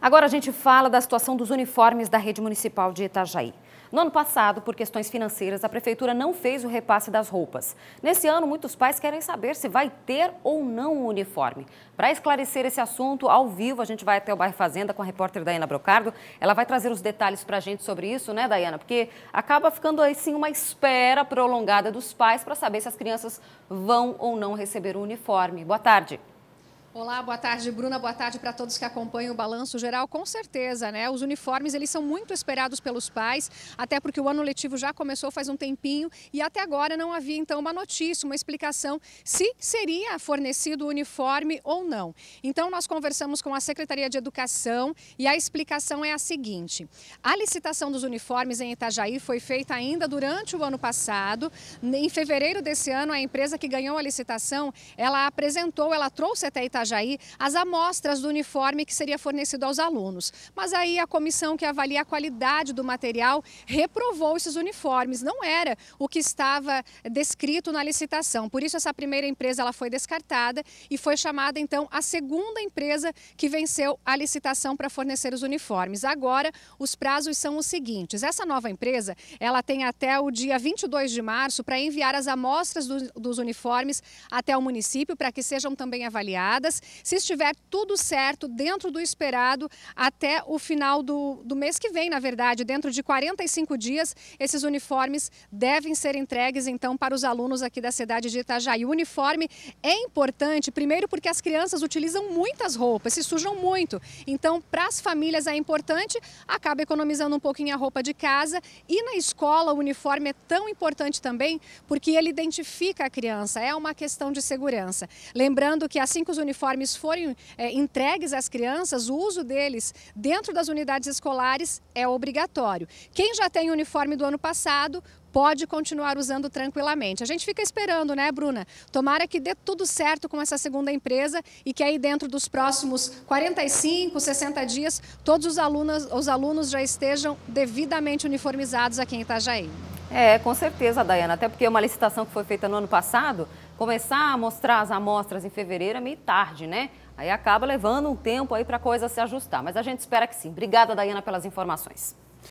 Agora a gente fala da situação dos uniformes da rede municipal de Itajaí. No ano passado, por questões financeiras, a prefeitura não fez o repasse das roupas. Nesse ano, muitos pais querem saber se vai ter ou não o um uniforme. Para esclarecer esse assunto, ao vivo, a gente vai até o bairro Fazenda com a repórter Daiana Brocardo. Ela vai trazer os detalhes para a gente sobre isso, né, Daiana? Porque acaba ficando aí sim uma espera prolongada dos pais para saber se as crianças vão ou não receber o um uniforme. Boa tarde. Olá, boa tarde, Bruna. Boa tarde para todos que acompanham o Balanço Geral. Com certeza, né? Os uniformes, eles são muito esperados pelos pais, até porque o ano letivo já começou faz um tempinho e até agora não havia, então, uma notícia, uma explicação se seria fornecido o uniforme ou não. Então, nós conversamos com a Secretaria de Educação e a explicação é a seguinte. A licitação dos uniformes em Itajaí foi feita ainda durante o ano passado. Em fevereiro desse ano, a empresa que ganhou a licitação, ela apresentou, ela trouxe até Itajaí Itajaí as amostras do uniforme que seria fornecido aos alunos. Mas aí a comissão que avalia a qualidade do material reprovou esses uniformes. Não era o que estava descrito na licitação. Por isso essa primeira empresa ela foi descartada e foi chamada então a segunda empresa que venceu a licitação para fornecer os uniformes. Agora os prazos são os seguintes. Essa nova empresa ela tem até o dia 22 de março para enviar as amostras do, dos uniformes até o município para que sejam também avaliadas se estiver tudo certo, dentro do esperado, até o final do, do mês que vem, na verdade, dentro de 45 dias, esses uniformes devem ser entregues, então, para os alunos aqui da cidade de Itajaí. O uniforme é importante, primeiro, porque as crianças utilizam muitas roupas, se sujam muito. Então, para as famílias é importante, acaba economizando um pouquinho a roupa de casa. E na escola, o uniforme é tão importante também, porque ele identifica a criança, é uma questão de segurança. Lembrando que assim que os uniformes uniformes forem é, entregues às crianças, o uso deles dentro das unidades escolares é obrigatório. Quem já tem o uniforme do ano passado pode continuar usando tranquilamente. A gente fica esperando, né, Bruna? Tomara que dê tudo certo com essa segunda empresa e que aí dentro dos próximos 45, 60 dias, todos os alunos, os alunos já estejam devidamente uniformizados aqui em Itajaí. É, com certeza, Dayana, até porque uma licitação que foi feita no ano passado, começar a mostrar as amostras em fevereiro é meio tarde, né? Aí acaba levando um tempo aí para a coisa se ajustar, mas a gente espera que sim. Obrigada, Dayana, pelas informações.